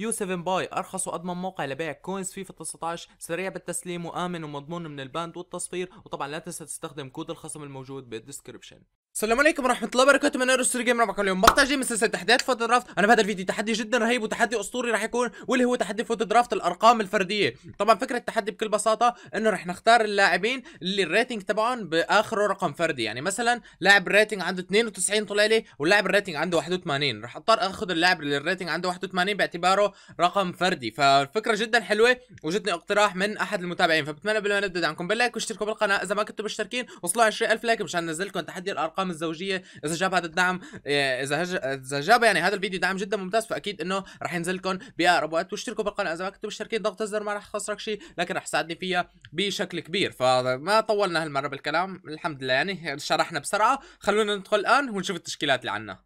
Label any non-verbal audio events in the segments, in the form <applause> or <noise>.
يو 7 باي ارخص واضمن موقع لبيع كوينز فيفا 19 سريع بالتسليم وامن ومضمون من الباند والتصفير وطبعا لا تنسى تستخدم كود الخصم الموجود بالدسكربشن السلام عليكم ورحمه الله وبركاته من ستوري جيمر معكم اليوم مقطع جيم سلسله تحديات فوت درافت انا بهذا الفيديو تحدي جدا رهيب وتحدي اسطوري راح يكون واللي هو تحدي فوت درافت الارقام الفرديه طبعا فكره التحدي بكل بساطه انه راح نختار اللاعبين اللي الريتنج تبعهم باخره رقم فردي يعني مثلا لاعب الريتنج عنده 92 طلع لي واللاعب الريتنج عنده 81 راح اضطر اخذ اللاعب اللي الريتنج عنده 81 باعتباره رقم فردي فالفكره جدا حلوه وجدني اقتراح من احد المتابعين فبتمنى قبل ما نبدا دعمكم باللايك واشتركوا بالقناه اذا ما كنتوا مشتركين وصلوا 20000 لايك مشان ننزل لكم تحدي الارقام الدعم الزوجيه اذا جاب هذا الدعم آه، اذا اذا جاب يعني هذا الفيديو دعم جدا ممتاز فاكيد انه رح ينزل لكم باقرب وقت واشتركوا بالقناه اذا ما كنتوا مشتركين ضغط الزر ما رح يخسرك شيء لكن رح تساعدني فيها بشكل كبير فما طولنا هالمره بالكلام الحمد لله يعني شرحنا بسرعه خلونا ندخل الان ونشوف التشكيلات اللي عندنا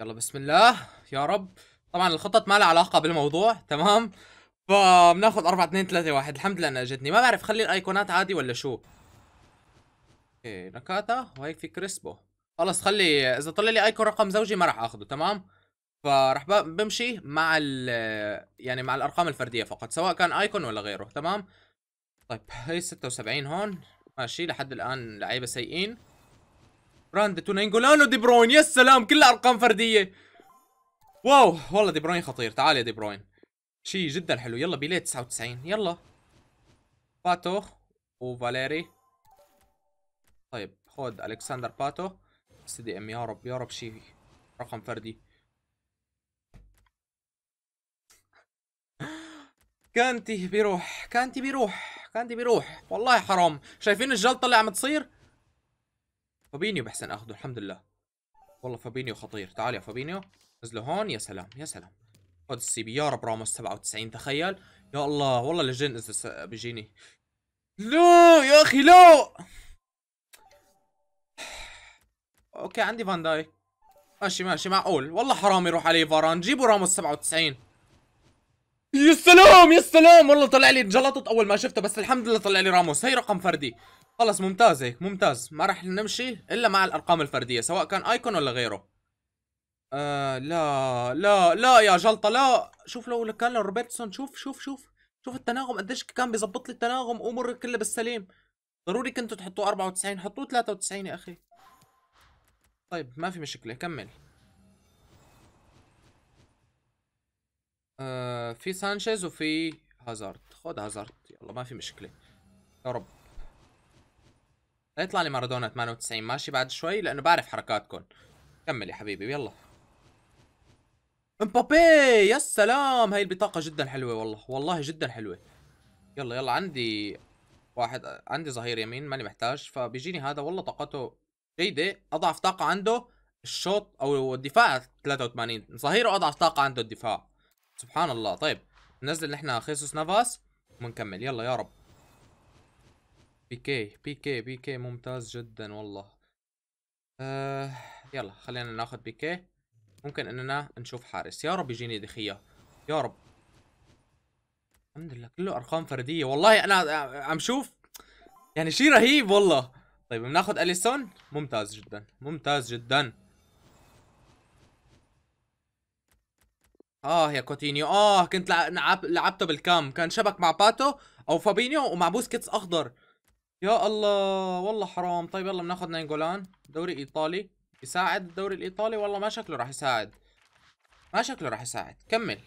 يلا بسم الله يا رب طبعا الخطط ما لها علاقه بالموضوع تمام فبناخذ 4 2 3 1 الحمد لله انا اجتني ما بعرف خلي الايقونات عادي ولا شو اوكي نكاتا وهيك في كريسبو خلص خلي اذا طلع لي ايكون رقم زوجي ما راح اخذه تمام فراح بمشي مع ال يعني مع الارقام الفرديه فقط سواء كان ايكون ولا غيره تمام طيب هي 76 هون ماشي لحد الان لعيبه سيئين براند تونينجولانو دي بروين يا سلام كلها ارقام فرديه واو والله دي بروين خطير تعال يا دي بروين شيء جدا حلو يلا بيلي 99 يلا باتو وفاليري طيب خد الكسندر باتو اس دي ام يا رب يا رب شيء رقم فردي كانتي بيروح كانتي بيروح كانتي بيروح والله حرام شايفين الجلطه اللي عم تصير فابينيو بحسن اخده الحمد لله والله فابينيو خطير تعال يا فابينيو نزله هون يا سلام يا سلام خد السي بي يا رب راموس 97 تخيل يا الله والله لجين اذا بيجيني لا يا اخي لا اوكي عندي فان دايك ماشي ماشي معقول والله حرام يروح علي فاران جيبوا راموس 97 يا سلام يا سلام والله طلع لي انجلطت اول ما شفته بس الحمد لله طلع لي راموس هي رقم فردي خلص ممتاز هيك ممتاز ما راح نمشي الا مع الارقام الفرديه سواء كان ايكون ولا غيره آه، لا لا لا يا جلطه لا شوف لو كان روبرتسون شوف شوف شوف شوف التناغم قديش كان بيظبط لي التناغم امور كلها بالسليم ضروري كنتوا تحطوه 94 حطوه 93 يا اخي طيب ما في مشكله كمل آه، في سانشيز وفي هازارد خد هازارد يلا ما في مشكله يا رب لا يطلع لي مارادونا 98 ماشي بعد شوي لانه بعرف حركاتكم كمل يا حبيبي يلا امبابي يا سلام هاي البطاقة جدا حلوة والله والله جدا حلوة يلا يلا عندي واحد عندي ظهير يمين ماني محتاج فبيجيني هذا والله طاقته جيدة أضعف طاقة عنده الشوط أو الدفاع 83 ظهيره أضعف طاقة عنده الدفاع سبحان الله طيب ننزل نحن خيسوس نافاس ونكمل يلا يا رب بيكي بيكي بيكي ممتاز جدا والله آه يلا خلينا ناخذ بيكي ممكن اننا نشوف حارس يا رب يجيني دخية يا رب الحمد لله كله ارقام فردية والله انا عم شوف يعني شيء رهيب والله طيب بناخذ اليسون ممتاز جدا ممتاز جدا اه يا كوتينيو اه كنت لعب لعبته بالكام كان شبك مع باتو او فابينيو ومع بوسكيتس اخضر يا الله والله حرام طيب يلا بناخذ ناينجولان دوري ايطالي يساعد الدوري الايطالي والله ما شكله راح يساعد ما شكله راح يساعد كمل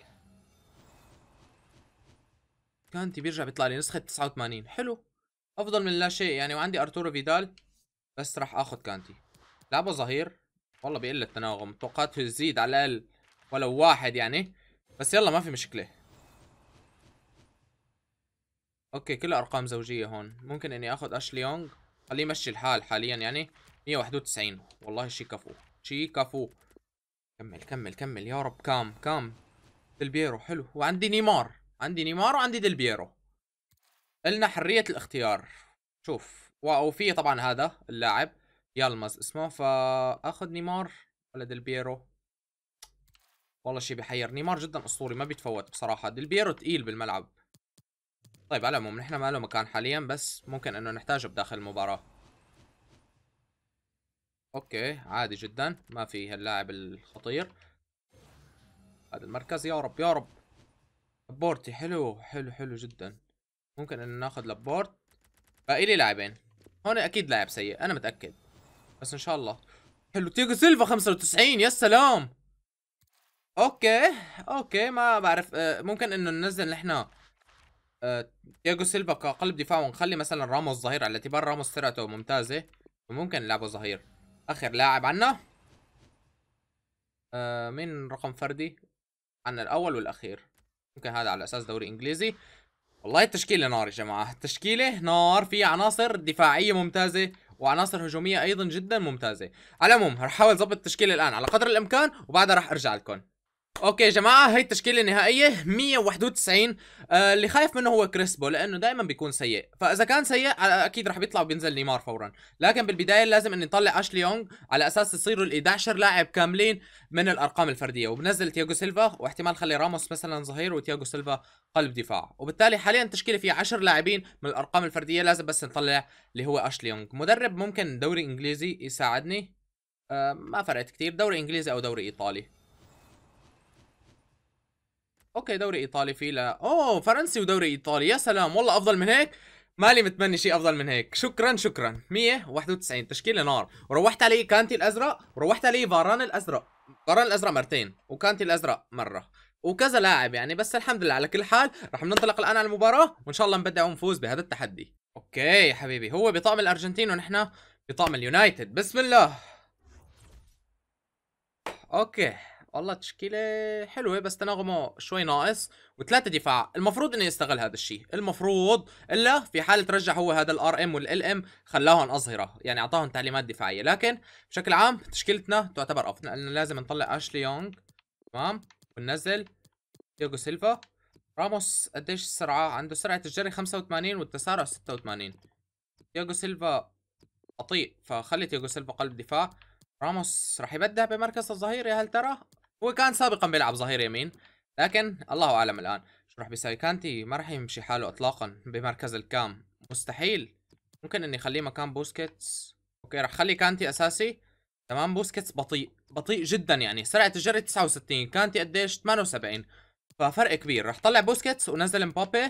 كانتي بيرجع بيطلع لي نسخة 89 حلو افضل من لا شيء يعني وعندي ارتورو فيدال بس راح اخذ كانتي لعبه ظهير والله بيقل التناغم توقعت يزيد على الاقل ولو واحد يعني بس يلا ما في مشكله اوكي كلها ارقام زوجيه هون ممكن اني اخذ اشلي يونغ خليه يمشي الحال حاليا يعني 191 والله شي كفو شي كفو كمل كمل كمل يا رب كام كام دلبيرو حلو وعندي نيمار عندي نيمار وعندي دلبيرو النا حرية الاختيار شوف وفي طبعا هذا اللاعب يلمز اسمه فاخذ نيمار ولا دلبيرو والله شي بحير نيمار جدا اسطوري ما بيتفوت بصراحة دلبيرو تقيل بالملعب طيب على العموم نحن ما له مكان حاليا بس ممكن انه نحتاجه بداخل المباراة اوكي عادي جدا ما في هاللاعب الخطير هذا المركز يا رب يا رب لابورتي حلو حلو حلو جدا ممكن ان ناخذ لابورت باقي آه، لي لاعبين هون اكيد لاعب سيء انا متاكد بس ان شاء الله حلو تيجو سيلفا 95 يا سلام اوكي اوكي ما بعرف آه، ممكن انه ننزل نحن آه، تياجو سيلفا كقلب دفاع ونخلي مثلا راموس ظهير على اعتبار راموس سرعته ممتازه وممكن نلعبه ظهير اخر لاعب عنا آه مين رقم فردي عنا الاول والاخير ممكن هذا على اساس دوري انجليزي والله التشكيله نار يا جماعه التشكيله نار في عناصر دفاعيه ممتازه وعناصر هجوميه ايضا جدا ممتازه على العموم رح احاول اظبط التشكيله الان على قدر الامكان وبعدها رح ارجع لكم اوكي يا جماعه هي التشكيله النهائيه 191 آه اللي خايف منه هو كريسبو لانه دائما بيكون سيء فاذا كان سيء اكيد رح بيطلع وبينزل نيمار فورا لكن بالبدايه لازم اني نطلع اشلي يونغ على اساس يصيروا ال11 لاعب كاملين من الارقام الفرديه وبنزل تياجو سيلفا واحتمال خلي راموس مثلا ظهير وتياجو سيلفا قلب دفاع وبالتالي حاليا التشكيله فيها 10 لاعبين من الارقام الفرديه لازم بس نطلع اللي هو اشلي يونغ مدرب ممكن دوري انجليزي يساعدني آه ما فرقت كثير دوري انجليزي او دوري ايطالي اوكي دوري ايطالي في لا اوه فرنسي ودوري ايطالي يا سلام والله افضل من هيك مالي متمني شيء افضل من هيك شكرا شكرا 191 تشكيله نار وروحت علي كانتي الازرق وروحت علي فاران الازرق فاران الازرق مرتين وكانتي الازرق مره وكذا لاعب يعني بس الحمد لله على كل حال رح ننطلق الان على المباراه وان شاء الله نبدع ونفوز بهذا التحدي اوكي يا حبيبي هو بطعم الارجنتين ونحن بطعم اليونايتد بسم الله اوكي والله تشكيله حلوه بس تناغمه شوي ناقص وثلاثه دفاع المفروض انه يستغل هذا الشيء المفروض الا في حال ترجع هو هذا الار ام والال ام خلاهم اظهره يعني اعطاهم تعليمات دفاعيه لكن بشكل عام تشكيلتنا تعتبر افضل لانه لازم نطلع اشلي يونغ تمام وننزل تياغو سيلفا راموس قديش السرعه عنده سرعه الجري 85 والتسارع 86 تياغو سيلفا بطيء فخلي تياغو سيلفا قلب دفاع راموس راح يبدع بمركز الظهير يا هل ترى هو كان سابقا بيلعب ظهير يمين لكن الله اعلم الان شو راح بيساوي كانتي ما راح يمشي حاله اطلاقا بمركز الكام مستحيل ممكن اني اخليه مكان بوسكيتس اوكي راح اخلي كانتي اساسي تمام بوسكيتس بطيء بطيء جدا يعني سرعه الجري 69 كانتي قديش 78 ففرق كبير راح طلع بوسكيتس ونزل مبابي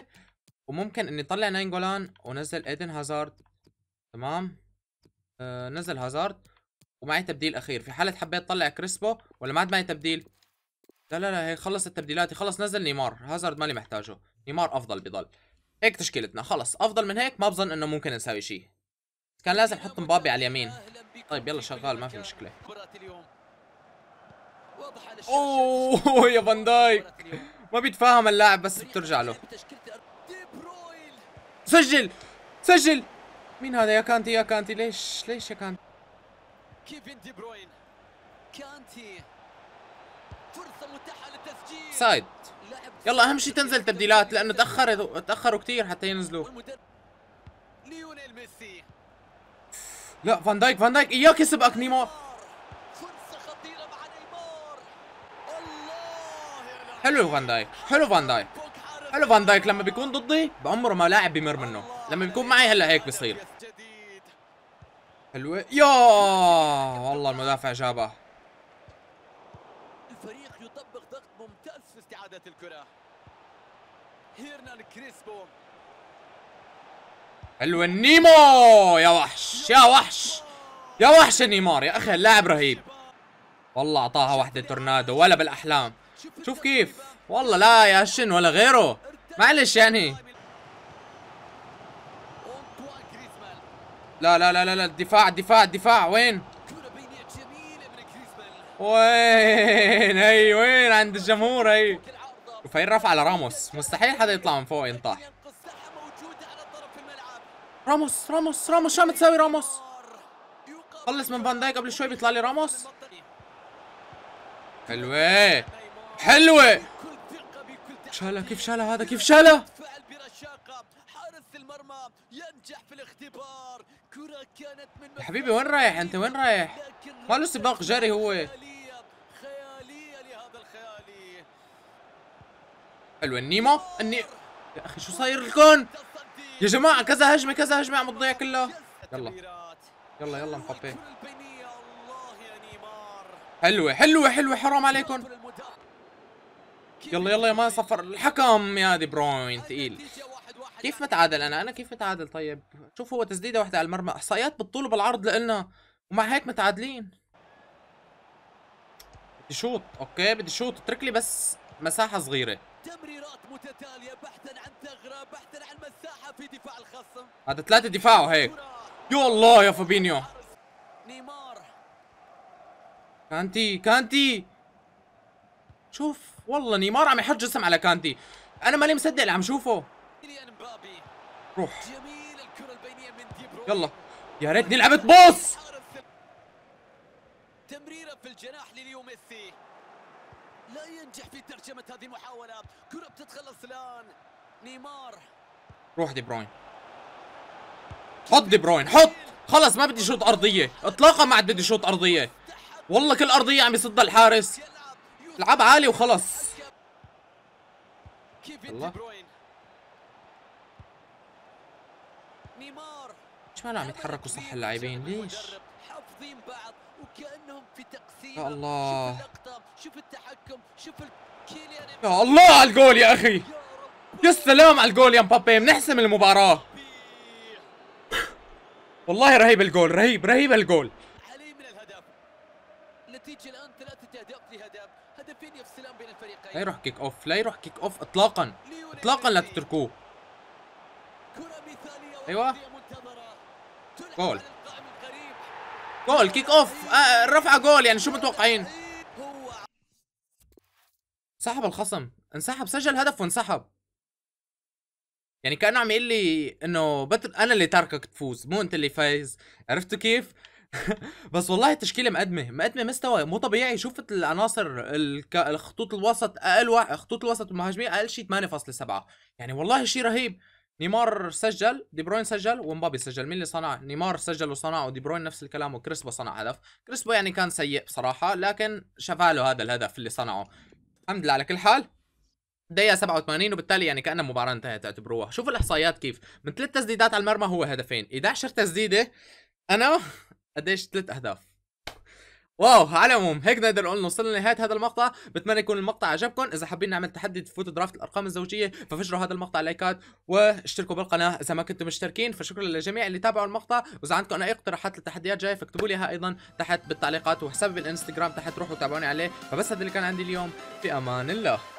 وممكن اني طلع ناينجولان ونزل ايدن هازارد تمام آه نزل هازارد ومعي تبديل اخير في حاله حبيت تطلع كريسبو ولا ما عاد معي تبديل لا لا لا هي خلصت التبديلات خلص نزل نيمار هازارد ماني محتاجه نيمار افضل بضل هيك تشكيلتنا خلص افضل من هيك ما بظن انه ممكن نساوي شيء كان لازم احط مبابي على اليمين طيب يلا شغال ما في مشكله اوه يا فان دايك ما بيتفاهم اللاعب بس بترجع له سجل سجل مين هذا يا كانتي يا كانتي ليش ليش يا كانتي كيفن دي بروين كانتي فرصة متاحة للتسجيل سايد يلا اهم شيء تنزل تبديلات لانه تاخر تاخروا كثير حتى ينزلوا ليونيل ميسي لا فان دايك فان دايك اياك يسبقك نيمار فرصة خطيرة مع نيمار الله حلو فان دايك حلو فان دايك حلو فان دايك لما بيكون ضدي بعمره ما لاعب بيمر منه لما بيكون معي هلا هيك بصير حلوة يا والله المدافع جابها الفريق يطبق ضغط ممتاز في استعادة الكرة هيرنان كريسبو حلوة نيمو يا وحش يا وحش يا وحش نيمار يا اخي اللاعب رهيب والله اعطاها وحده تورنادو ولا بالاحلام شوف كيف والله لا ياشن ولا غيره معلش يعني لا لا لا لا لا الدفاع الدفاع الدفاع وين وين هي وين عند الجمهور هي وفي رفع على راموس مستحيل حدا يطلع من فوق ينطح راموس راموس راموس شو عم تساوي راموس خلص من فان دايك قبل شوي بيطلع لي راموس حلوة حلوة شالها كيف شالها هذا كيف شالها ينجح في الاختبار يا حبيبي وين رايح انت وين رايح ما له سباق جري هو حلوه النيمو اني يا اخي شو صاير لكم يا جماعه كذا هجمه كذا هجمه عم تضيع كلها يلا يلا يلا مبابي حلوه حلوه حلوه حرام عليكم يلا يلا يا ما صفر الحكم يا دي بروين ثقيل كيف متعادل انا انا كيف متعادل طيب شوف هو تسديده واحده على المرمى احصائيات بالطول وبالعرض لنا ومع هيك متعادلين بدي شوط اوكي بدي شوط اترك لي بس مساحه صغيره تمريرات متتاليه بحثا عن ثغره بحثا عن مساحه في دفاع الخصم هذا ثلاثه دفاعه هيك يا الله يا فابينيو نيمار كانتي كانتي شوف والله نيمار عم يحط جسم على كانتي انا ماني مصدق اللي عم شوفه روح جميل الكره البينيه من دي برو يلا يا ريت نلعب باص تمريره في الجناح لليو ميسي لا ينجح في ترجمه هذه المحاوله كره بتتخلص الان نيمار روح دي بروين حط دي بروين حط خلص ما بدي شوط ارضيه اطلاقا ما عاد بدي شوط ارضيه والله كل ارضيه عم يصدها الحارس لعب عالي وخلص دي بروين ليش ما عم يتحركوا صح اللاعبين ليش حافظين بعض وكانهم في تقسيم يا الله شوف اللقطه شوف التحكم شوف كيليان يا الله على الجول يا اخي يا سلام على الجول يا مبابي بنحسم المباراه والله رهيب الجول رهيب رهيب الجول علي من الهدف النتيجه الان ثلاثه اهداف لهدف هدفين يفصلان بين الفريقين لا يروح كيك اوف لا يروح كيك اوف اطلاقا اطلاقا لا تتركوه ايوه جول جول كيك اوف آه رفعه جول يعني شو متوقعين سحب الخصم انسحب سجل هدف وانسحب يعني كانه عم يقول لي انه بتر... انا اللي تاركك تفوز مو انت اللي فايز عرفتوا كيف <laughs> بس والله التشكيله مقدمه مقدمه مستوى مو طبيعي شفت العناصر الك... الخطوط الوسط اقل واحد خطوط الوسط المهاجمين اقل شيء 8.7 يعني والله شيء رهيب نيمار سجل دي بروين سجل ومبابي سجل مين اللي صنع نيمار سجل وصنع ودي بروين نفس الكلام وكريسبو صنع هدف كريسبو يعني كان سيء بصراحه لكن شفاله هذا الهدف اللي صنعه الحمد لله على كل حال دقيقة 87 وبالتالي يعني كأنها مباراة انتهت اعتبروها، شوفوا الإحصائيات كيف، من ثلاث تسديدات على المرمى هو هدفين، 11 تسديدة أنا <laughs> قديش ثلاث أهداف، واو على العموم هيك نقدر نقول وصلنا لنهايه هذا المقطع بتمنى يكون المقطع عجبكم اذا حابين نعمل تحدي تفوتوا درافت الارقام الزوجيه ففجروا هذا المقطع لايكات واشتركوا بالقناه اذا ما كنتم مشتركين فشكرا للجميع اللي تابعوا المقطع واذا عندكم اي اقتراحات للتحديات جاي فاكتبوا لي ايضا تحت بالتعليقات وحسابي بالانستغرام تحت روحوا تابعوني عليه فبس هذا اللي كان عندي اليوم في امان الله